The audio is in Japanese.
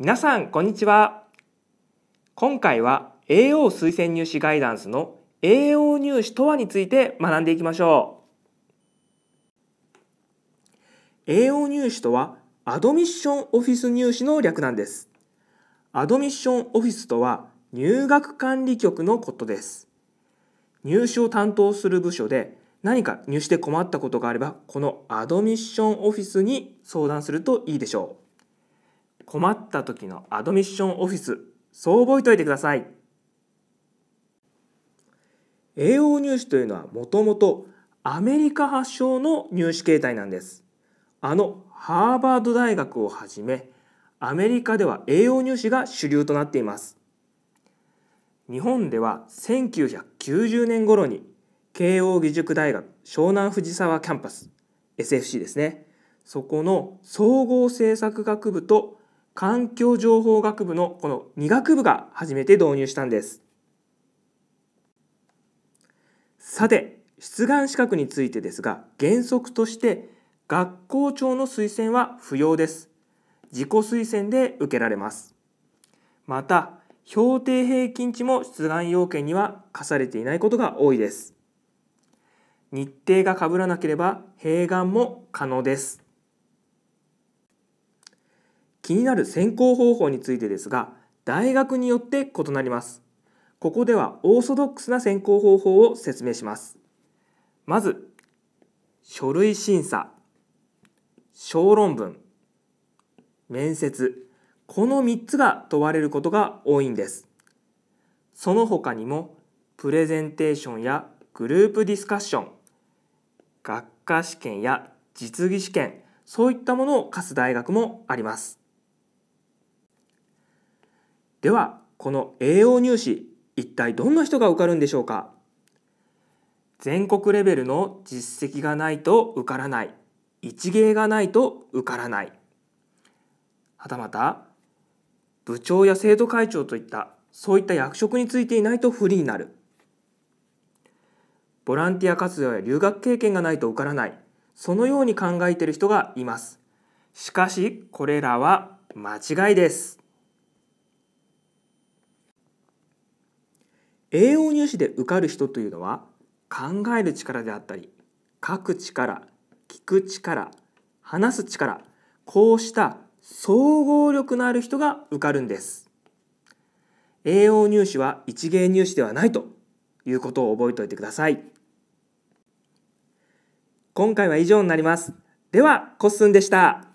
皆さんこんにちは今回は AO 推薦入試ガイダンスの AO 入試とはについて学んでいきましょう AO 入試とはアドミッションオフィス入試の略なんですアドミッションオフィスとは入学管理局のことです入試を担当する部署で何か入試で困ったことがあればこのアドミッションオフィスに相談するといいでしょう困った時のアドミッションオフィスそう覚えておいてください栄養入試というのはもともとアメリカ発祥の入試形態なんですあのハーバード大学をはじめアメリカでは栄養入試が主流となっています日本では1990年頃に慶應義塾大学湘南藤沢キャンパス SFC ですねそこの総合政策学部と環境情報学部のこの2学部が初めて導入したんですさて出願資格についてですが原則として学校長の推薦は不要です自己推薦で受けられますまた評定平均値も出願要件には課されていないことが多いです日程が被らなければ併願も可能です気になる選考方法についてですが大学によって異なりますここではオーソドックスな選考方法を説明しますまず書類審査小論文面接この3つが問われることが多いんですその他にもプレゼンテーションやグループディスカッション学科試験や実技試験そういったものを課す大学もありますではこの栄養入試一体どんな人が受かるんでしょうか全国レベルの実績がないと受からない一芸がないと受からないはたまた部長や生徒会長といったそういった役職についていないと不利になるボランティア活動や留学経験がないと受からないそのように考えている人がいますしかしこれらは間違いです栄養入試で受かる人というのは考える力であったり書く力聞く力話す力こうした総合力のある人が受かるんです栄養入試は一芸入試ではないということを覚えておいてください今回は以上になりますではコッスンでした